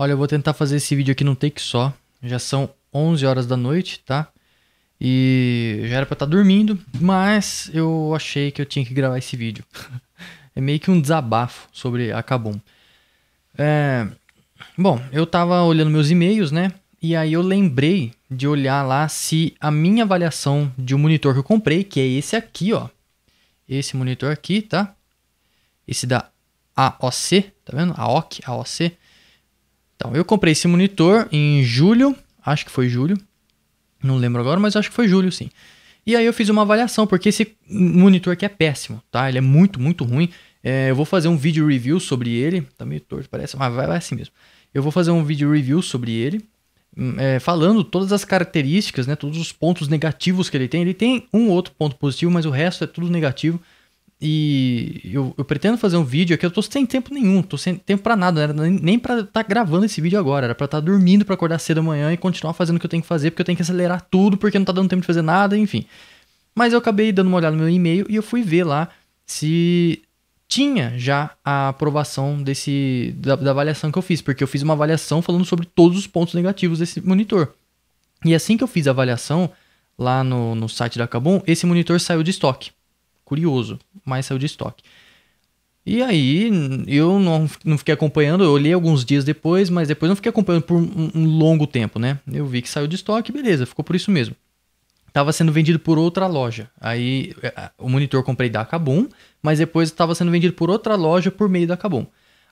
Olha, eu vou tentar fazer esse vídeo aqui num take só. Já são 11 horas da noite, tá? E já era pra estar tá dormindo, mas eu achei que eu tinha que gravar esse vídeo. é meio que um desabafo sobre a Kabum. É... Bom, eu tava olhando meus e-mails, né? E aí eu lembrei de olhar lá se a minha avaliação de um monitor que eu comprei, que é esse aqui, ó. Esse monitor aqui, tá? Esse da AOC, tá vendo? AOC, AOC. Então, eu comprei esse monitor em julho, acho que foi julho, não lembro agora, mas acho que foi julho, sim. E aí eu fiz uma avaliação, porque esse monitor aqui é péssimo, tá? Ele é muito, muito ruim. É, eu vou fazer um vídeo review sobre ele, tá meio torto, parece, mas vai, vai assim mesmo. Eu vou fazer um vídeo review sobre ele, hum, é, falando todas as características, né? Todos os pontos negativos que ele tem. Ele tem um outro ponto positivo, mas o resto é tudo negativo. E eu, eu, pretendo fazer um vídeo aqui, eu tô sem tempo nenhum, tô sem tempo para nada, era nem para estar tá gravando esse vídeo agora, era para estar tá dormindo para acordar cedo amanhã e continuar fazendo o que eu tenho que fazer, porque eu tenho que acelerar tudo, porque não tá dando tempo de fazer nada, enfim. Mas eu acabei dando uma olhada no meu e-mail e eu fui ver lá se tinha já a aprovação desse da, da avaliação que eu fiz, porque eu fiz uma avaliação falando sobre todos os pontos negativos desse monitor. E assim que eu fiz a avaliação lá no, no site da Cabum, esse monitor saiu de estoque curioso, mas saiu de estoque. E aí, eu não, não fiquei acompanhando, eu olhei alguns dias depois, mas depois não fiquei acompanhando por um, um longo tempo, né? Eu vi que saiu de estoque, beleza, ficou por isso mesmo. Tava sendo vendido por outra loja. Aí, é, o monitor comprei da Acabum, mas depois estava sendo vendido por outra loja por meio da Acabum.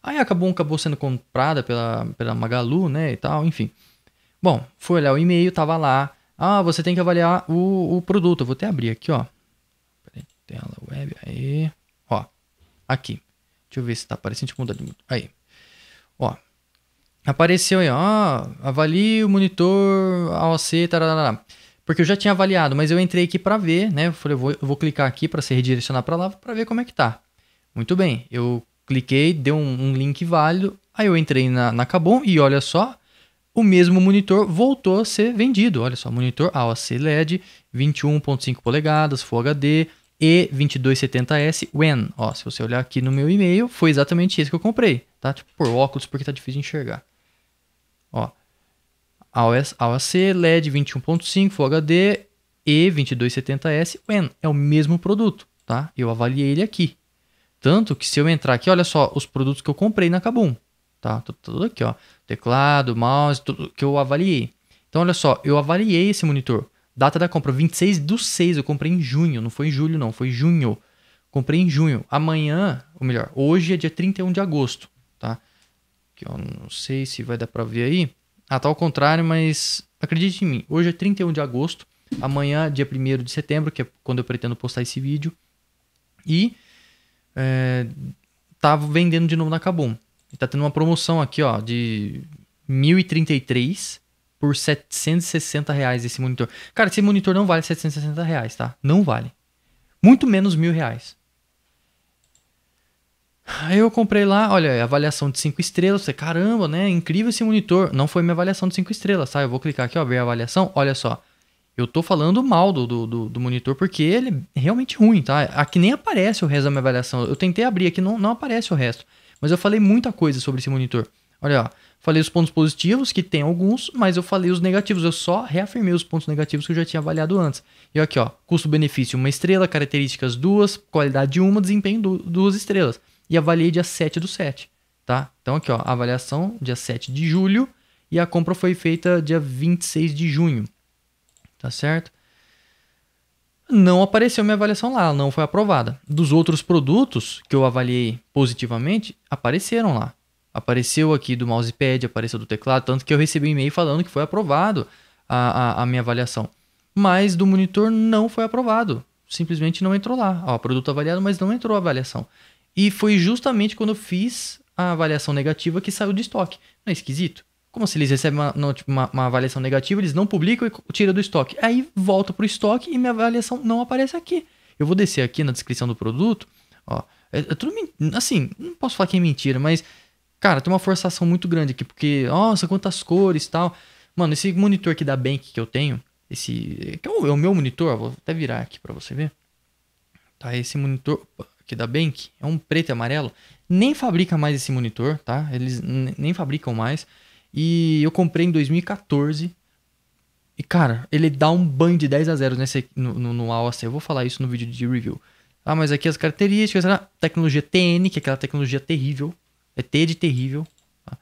Aí a Acabum acabou sendo comprada pela, pela Magalu, né, e tal, enfim. Bom, fui olhar o e-mail, tava lá. Ah, você tem que avaliar o, o produto. Eu vou até abrir aqui, ó. Tela web, aí. Ó, aqui. Deixa eu ver se tá aparecendo. Deixa eu mudar de... Aí. Ó. Apareceu aí, ó. Avalie o monitor AOC, tarará. Porque eu já tinha avaliado, mas eu entrei aqui para ver, né? Eu falei, eu vou, eu vou clicar aqui para se redirecionar para lá para ver como é que tá. Muito bem, eu cliquei, deu um, um link válido, aí eu entrei na, na e olha só, o mesmo monitor voltou a ser vendido. Olha só, monitor AOC LED, 21.5 polegadas, Full HD, e2270S When. Ó, se você olhar aqui no meu e-mail, foi exatamente esse que eu comprei, tá? Tipo, por óculos, porque tá difícil de enxergar. Ó, AOS, AOC, LED 21.5, Full HD, E2270S When. É o mesmo produto, tá? Eu avaliei ele aqui. Tanto que se eu entrar aqui, olha só, os produtos que eu comprei na Kabum, tá? Tudo aqui, ó. Teclado, mouse, tudo que eu avaliei. Então, olha só, eu avaliei esse monitor. Data da compra, 26 do 6, eu comprei em junho, não foi em julho não, foi junho. Comprei em junho. Amanhã, ou melhor, hoje é dia 31 de agosto, tá? Que eu não sei se vai dar para ver aí. Ah, tá ao contrário, mas acredite em mim. Hoje é 31 de agosto, amanhã, dia 1 de setembro, que é quando eu pretendo postar esse vídeo. E é, tá vendendo de novo na Kabum. tá tendo uma promoção aqui, ó, de 1033 por 760 reais esse monitor. Cara, esse monitor não vale 760 reais, tá? Não vale. Muito menos mil reais. Aí eu comprei lá, olha, avaliação de 5 estrelas. Falei, caramba, né? Incrível esse monitor. Não foi minha avaliação de 5 estrelas, tá? Eu vou clicar aqui, ó, ver a avaliação. Olha só. Eu tô falando mal do, do, do, monitor porque ele é realmente ruim, tá? Aqui nem aparece o resto da minha avaliação. Eu tentei abrir aqui, não, não aparece o resto. Mas eu falei muita coisa sobre esse monitor. Olha, ó. Falei os pontos positivos, que tem alguns, mas eu falei os negativos. Eu só reafirmei os pontos negativos que eu já tinha avaliado antes. E aqui, ó, custo-benefício uma estrela, características duas, qualidade uma, desempenho duas estrelas. E avaliei dia 7 do 7, tá? Então aqui, ó, avaliação dia 7 de julho e a compra foi feita dia 26 de junho, tá certo? Não apareceu minha avaliação lá, não foi aprovada. Dos outros produtos que eu avaliei positivamente, apareceram lá apareceu aqui do mousepad, apareceu do teclado, tanto que eu recebi um e-mail falando que foi aprovado a, a, a minha avaliação. Mas do monitor não foi aprovado. Simplesmente não entrou lá. Ó, produto avaliado, mas não entrou a avaliação. E foi justamente quando eu fiz a avaliação negativa que saiu de estoque. Não é esquisito? Como se eles recebem uma, uma, tipo, uma avaliação negativa, eles não publicam e tiram do estoque. Aí volta para o estoque e minha avaliação não aparece aqui. Eu vou descer aqui na descrição do produto. Ó, é, é tudo assim, não posso falar que é mentira, mas Cara, tem uma forçação muito grande aqui, porque, nossa, quantas cores e tal. Mano, esse monitor aqui da Bank que eu tenho, esse. Que é o, é o meu monitor, vou até virar aqui para você ver. Tá, esse monitor aqui da Bank é um preto e amarelo. Nem fabrica mais esse monitor, tá? Eles nem fabricam mais. E eu comprei em 2014. E, cara, ele dá um banho de 10 a 0 nesse, no, no, no AOC. Eu vou falar isso no vídeo de review. Ah, mas aqui as características, né? tecnologia TN, que é aquela tecnologia terrível, é T de terrível. Tá?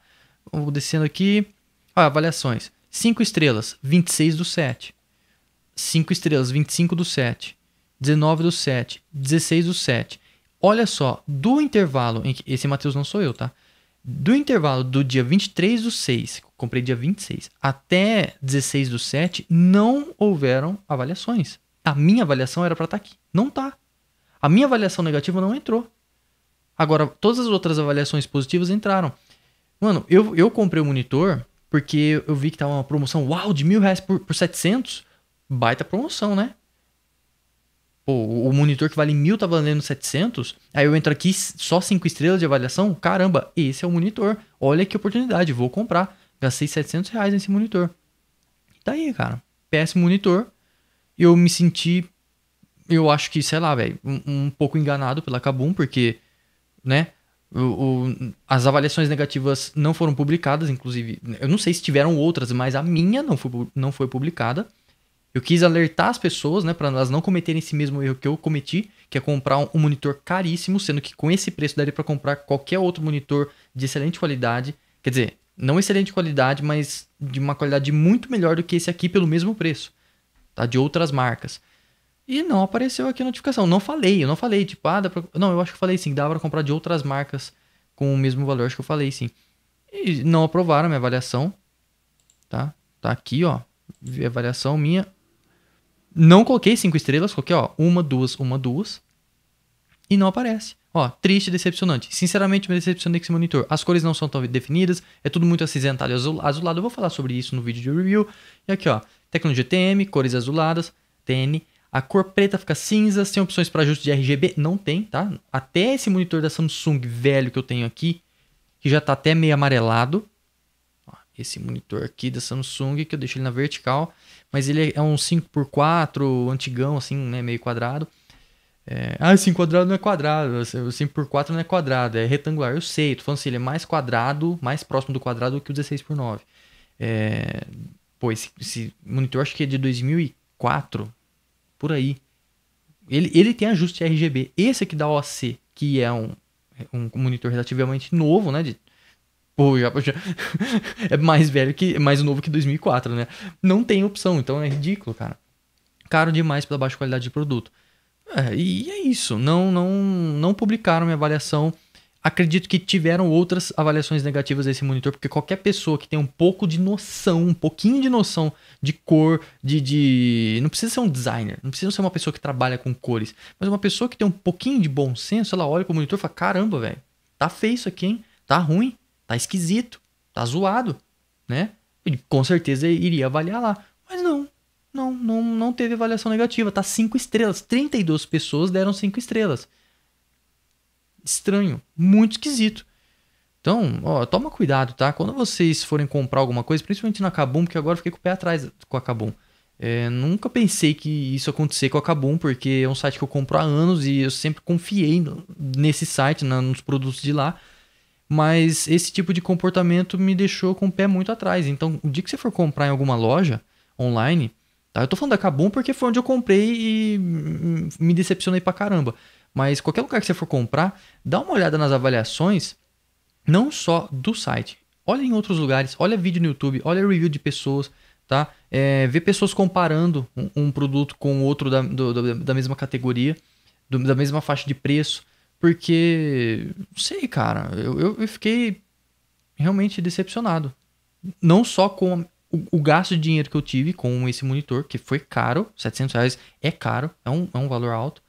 Vou descendo aqui. Ah, avaliações. 5 estrelas, 26 do 7. 5 estrelas, 25 do 7. 19 do 7. 16 do 7. Olha só, do intervalo em que. Esse Matheus não sou eu, tá? Do intervalo do dia 23 do 6, comprei dia 26, até 16 do 7, não houveram avaliações. A minha avaliação era para estar tá aqui. Não tá. A minha avaliação negativa não entrou. Agora, todas as outras avaliações positivas entraram. Mano, eu, eu comprei o monitor porque eu vi que tava uma promoção, uau, de mil reais por, por 700. Baita promoção, né? Pô, o monitor que vale mil tá valendo 700. Aí eu entro aqui, só cinco estrelas de avaliação. Caramba, esse é o monitor. Olha que oportunidade, vou comprar. Gastei 700 reais nesse monitor. tá aí, cara. Péssimo monitor. Eu me senti, eu acho que, sei lá, velho, um, um pouco enganado pela Kabum, porque né? O, o, as avaliações negativas não foram publicadas, inclusive. Eu não sei se tiveram outras, mas a minha não foi, não foi publicada. Eu quis alertar as pessoas, né, para elas não cometerem esse mesmo erro que eu cometi, que é comprar um, um monitor caríssimo, sendo que com esse preço daria para comprar qualquer outro monitor de excelente qualidade. Quer dizer, não excelente qualidade, mas de uma qualidade muito melhor do que esse aqui pelo mesmo preço, tá? De outras marcas. E não apareceu aqui a notificação. Não falei, eu não falei, tipo, ah, dá pra... Não, eu acho que falei sim, dá pra comprar de outras marcas com o mesmo valor, acho que eu falei sim. E não aprovaram a minha avaliação, tá? Tá aqui, ó, avaliação minha. Não coloquei cinco estrelas, coloquei, ó, uma, duas, uma, duas. E não aparece. Ó, triste e decepcionante. Sinceramente, me decepcionei com esse monitor. As cores não são tão definidas, é tudo muito acinzentado e azulado. Eu vou falar sobre isso no vídeo de review. E aqui, ó, tecnologia TM, cores azuladas, TN, a cor preta fica cinza, sem opções para ajuste de RGB, não tem, tá? Até esse monitor da Samsung velho que eu tenho aqui, que já tá até meio amarelado. Esse monitor aqui da Samsung, que eu deixo ele na vertical, mas ele é um 5x4, antigão, assim, né, meio quadrado. É, ah, 5 quadrado não é quadrado, 5x4 não é quadrado, é retangular. Eu sei, tô falando assim, ele é mais quadrado, mais próximo do quadrado do que o 16x9. É, pô, esse, esse monitor acho que é de 2004, por aí. Ele, ele tem ajuste RGB. Esse aqui da OC, que é um, um monitor relativamente novo, né? De, pô, já, já é mais velho que. mais novo que 2004, né? Não tem opção, então é ridículo, cara. Caro demais pela baixa qualidade de produto. É, e é isso. Não, não, não publicaram minha avaliação Acredito que tiveram outras avaliações negativas desse monitor, porque qualquer pessoa que tem um pouco de noção, um pouquinho de noção de cor, de, de. Não precisa ser um designer, não precisa ser uma pessoa que trabalha com cores, mas uma pessoa que tem um pouquinho de bom senso, ela olha pro monitor e fala: caramba, velho, tá feio isso aqui, hein? Tá ruim, tá esquisito, tá zoado, né? Ele com certeza iria avaliar lá. Mas não, não, não, não teve avaliação negativa, tá? 5 estrelas. 32 pessoas deram 5 estrelas estranho, muito esquisito. Então, ó, toma cuidado, tá? Quando vocês forem comprar alguma coisa, principalmente na Kabum, porque agora eu fiquei com o pé atrás com a Kabum. É, nunca pensei que isso acontecer com a Kabum, porque é um site que eu compro há anos e eu sempre confiei no, nesse site, na, nos produtos de lá. Mas esse tipo de comportamento me deixou com o pé muito atrás. Então, o dia que você for comprar em alguma loja online, tá? Eu tô falando da Kabum porque foi onde eu comprei e me decepcionei pra caramba mas qualquer lugar que você for comprar, dá uma olhada nas avaliações, não só do site. Olha em outros lugares, olha vídeo no YouTube, olha review de pessoas, tá? É, vê pessoas comparando um, um produto com outro da, do, do, da mesma categoria, do, da mesma faixa de preço, porque, sei, cara, eu, eu fiquei realmente decepcionado. Não só com o, o, gasto de dinheiro que eu tive com esse monitor, que foi caro, 700 reais é caro, é um, é um valor alto,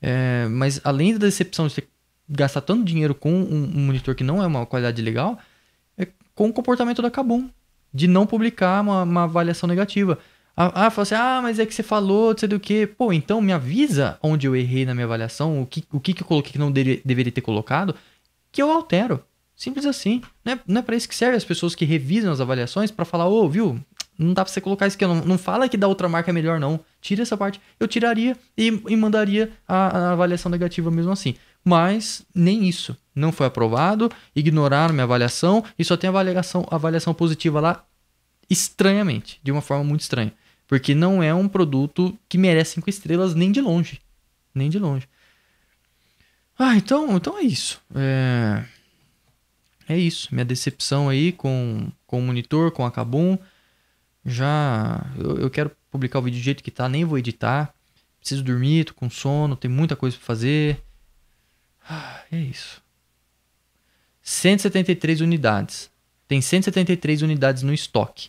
é, mas além da decepção de você gastar tanto dinheiro com um, um monitor que não é uma qualidade legal, é com o comportamento da Kabum, de não publicar uma, uma avaliação negativa. Ah, ah, assim, ah, mas é que você falou, não sei do que. Pô, então me avisa onde eu errei na minha avaliação, o que, o que, que eu coloquei que não deve, deveria ter colocado, que eu altero. Simples assim. Não é, é para isso que serve as pessoas que revisam as avaliações para falar, ô, oh, viu, não dá pra você colocar isso aqui. Não, não fala que da outra marca é melhor, não. Tira essa parte. Eu tiraria e, e mandaria a, a, avaliação negativa mesmo assim. Mas nem isso. Não foi aprovado. Ignoraram minha avaliação. E só tem avaliação, avaliação positiva lá estranhamente. De uma forma muito estranha. Porque não é um produto que merece cinco estrelas nem de longe. Nem de longe. Ah, então, então é isso. É, é isso. Minha decepção aí com, com o monitor, com a Kabum já. Eu, eu quero publicar o vídeo do jeito que tá, nem vou editar. Preciso dormir, tô com sono, tem muita coisa pra fazer. Ah, é isso. 173 unidades. Tem 173 unidades no estoque.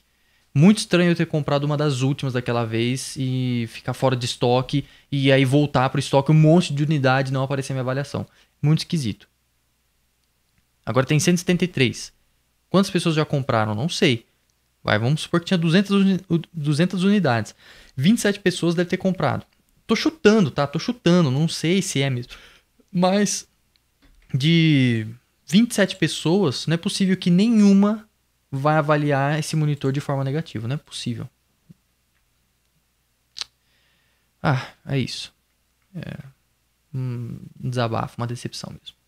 Muito estranho eu ter comprado uma das últimas daquela vez e ficar fora de estoque e aí voltar pro estoque um monte de unidade não aparecer minha avaliação. Muito esquisito. Agora tem 173. Quantas pessoas já compraram? Não sei. Vai, vamos supor que tinha 200, 200 unidades. 27 pessoas deve ter comprado. Tô chutando, tá? Tô chutando, não sei se é mesmo. Mas de 27 pessoas, não é possível que nenhuma vai avaliar esse monitor de forma negativa. Não é possível. Ah, é isso. É um desabafo, uma decepção mesmo.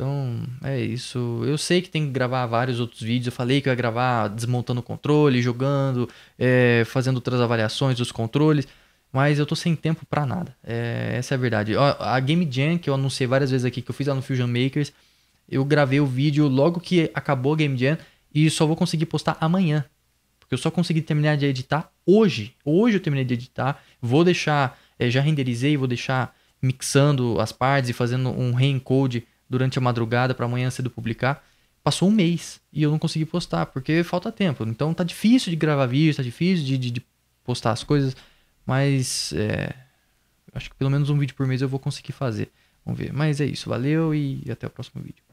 Então, é isso. Eu sei que tem que gravar vários outros vídeos. Eu falei que eu ia gravar desmontando o controle, jogando, é, fazendo outras avaliações dos controles. Mas eu tô sem tempo para nada. É, essa é a verdade. A, Game Jam, que eu anunciei várias vezes aqui, que eu fiz lá no Fusion Makers, eu gravei o vídeo logo que acabou a Game Jam e só vou conseguir postar amanhã. Porque eu só consegui terminar de editar hoje. Hoje eu terminei de editar. Vou deixar, é, já renderizei, vou deixar mixando as partes e fazendo um reencode durante a madrugada para amanhã cedo publicar. Passou um mês e eu não consegui postar, porque falta tempo. Então tá difícil de gravar vídeo, tá difícil de, de, de postar as coisas, mas é, acho que pelo menos um vídeo por mês eu vou conseguir fazer. Vamos ver. Mas é isso, valeu e até o próximo vídeo.